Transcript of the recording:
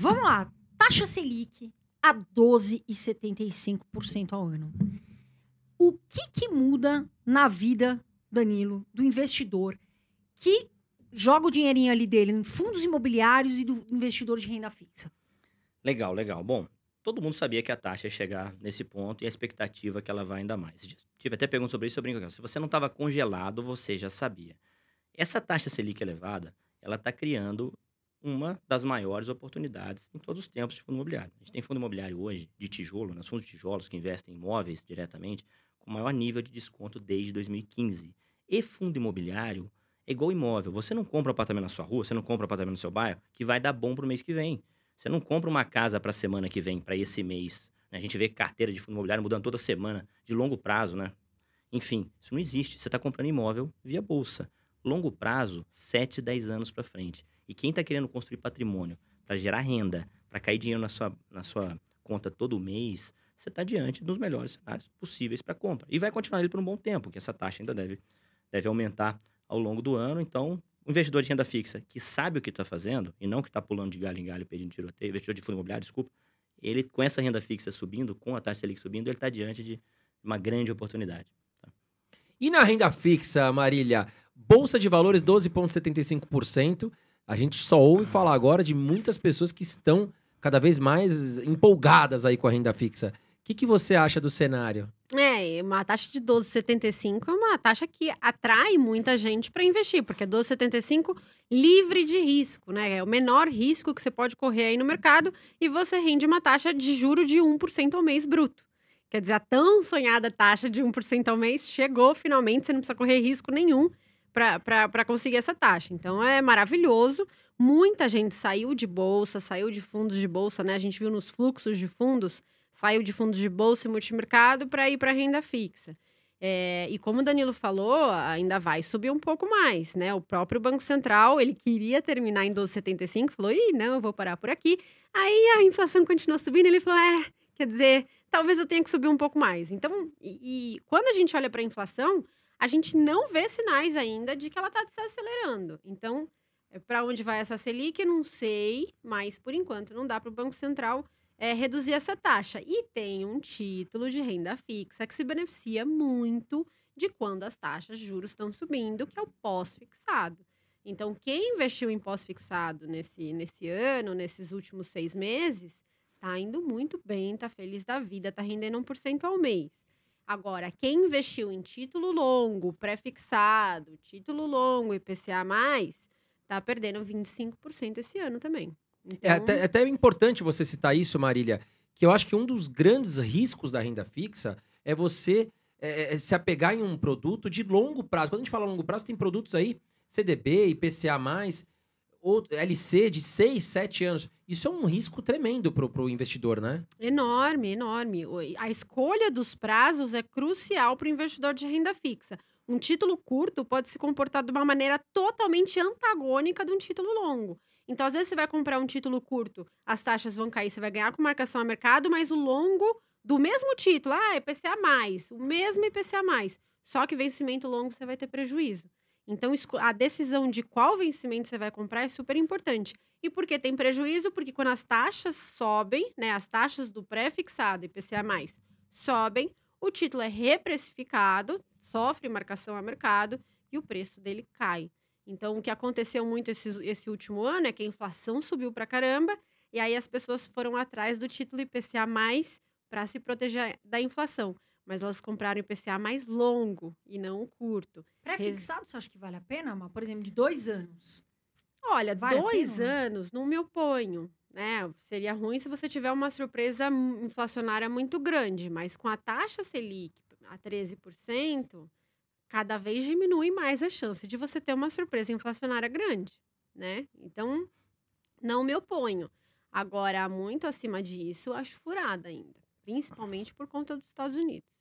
Vamos lá. Taxa Selic a 12,75% ao ano. O que, que muda na vida, Danilo, do investidor que joga o dinheirinho ali dele em fundos imobiliários e do investidor de renda fixa? Legal, legal. Bom, todo mundo sabia que a taxa ia chegar nesse ponto e a expectativa é que ela vai ainda mais. Tive até pergunta sobre isso, eu brinco aqui. Se você não estava congelado, você já sabia. Essa taxa Selic elevada, ela está criando uma das maiores oportunidades em todos os tempos de fundo imobiliário. A gente tem fundo imobiliário hoje de tijolo, nas né, fundos de tijolos que investem em imóveis diretamente, com maior nível de desconto desde 2015. E fundo imobiliário é igual imóvel. Você não compra um apartamento na sua rua, você não compra um apartamento no seu bairro, que vai dar bom para o mês que vem. Você não compra uma casa para a semana que vem, para esse mês. Né? A gente vê carteira de fundo imobiliário mudando toda semana, de longo prazo, né? Enfim, isso não existe. Você está comprando imóvel via bolsa. Longo prazo, 7, 10 anos para frente. E quem está querendo construir patrimônio para gerar renda, para cair dinheiro na sua, na sua conta todo mês, você está diante dos melhores cenários possíveis para compra. E vai continuar ele por um bom tempo, que essa taxa ainda deve, deve aumentar ao longo do ano. Então, o investidor de renda fixa que sabe o que está fazendo, e não que está pulando de galho em galho pedindo tiroteio, investidor de fundo imobiliário, desculpa, ele com essa renda fixa subindo, com a taxa Selic subindo, ele está diante de uma grande oportunidade. Tá? E na renda fixa, Marília, Bolsa de valores 12,75%. A gente só ouve ah. falar agora de muitas pessoas que estão cada vez mais empolgadas aí com a renda fixa. O que, que você acha do cenário? É, uma taxa de 12,75 é uma taxa que atrai muita gente para investir, porque é 12,75 livre de risco, né? É o menor risco que você pode correr aí no mercado e você rende uma taxa de juro de 1% ao mês bruto. Quer dizer, a tão sonhada taxa de 1% ao mês chegou finalmente, você não precisa correr risco nenhum para conseguir essa taxa. Então é maravilhoso. Muita gente saiu de bolsa, saiu de fundos de bolsa, né? A gente viu nos fluxos de fundos, saiu de fundos de bolsa e multimercado para ir para renda fixa. É, e como o Danilo falou, ainda vai subir um pouco mais, né? O próprio Banco Central, ele queria terminar em 12,75, falou, ih, não, eu vou parar por aqui. Aí a inflação continuou subindo, ele falou, é, quer dizer, talvez eu tenha que subir um pouco mais. Então, e, e quando a gente olha para a inflação, a gente não vê sinais ainda de que ela está desacelerando. Então, é, para onde vai essa Selic, não sei, mas por enquanto não dá para o Banco Central é, reduzir essa taxa. E tem um título de renda fixa que se beneficia muito de quando as taxas de juros estão subindo, que é o pós-fixado. Então, quem investiu em pós-fixado nesse, nesse ano, nesses últimos seis meses, tá indo muito bem, tá feliz da vida, tá rendendo 1% ao mês. Agora, quem investiu em título longo, pré-fixado, título longo, IPCA, está perdendo 25% esse ano também. É então... É até, até importante você citar isso, Marília, que eu acho que um dos grandes riscos da renda fixa é você é, é, se apegar em um produto de longo prazo. Quando a gente fala longo prazo, tem produtos aí, CDB, IPCA, outro, LC de 6, 7 anos. Isso é um risco tremendo para o investidor, né? Enorme, enorme. A escolha dos prazos é crucial para o investidor de renda fixa. Um título curto pode se comportar de uma maneira totalmente antagônica de um título longo. Então, às vezes, você vai comprar um título curto, as taxas vão cair, você vai ganhar com marcação a mercado, mas o longo do mesmo título, ah, IPCA é mais, o mesmo IPCA mais, só que vencimento longo você vai ter prejuízo. Então, a decisão de qual vencimento você vai comprar é super importante. E por que tem prejuízo? Porque quando as taxas sobem, né, as taxas do pré-fixado IPCA+, sobem, o título é reprecificado, sofre marcação a mercado e o preço dele cai. Então, o que aconteceu muito esse, esse último ano é que a inflação subiu para caramba e aí as pessoas foram atrás do título IPCA+, para se proteger da inflação mas elas compraram o IPCA mais longo e não curto. Pré-fixado, Res... você acha que vale a pena, Mar? Por exemplo, de dois anos? Olha, vale dois pena, anos não me oponho. Né? Seria ruim se você tiver uma surpresa inflacionária muito grande, mas com a taxa Selic a 13%, cada vez diminui mais a chance de você ter uma surpresa inflacionária grande, né? Então, não me oponho. Agora, muito acima disso, acho furada ainda, principalmente por conta dos Estados Unidos.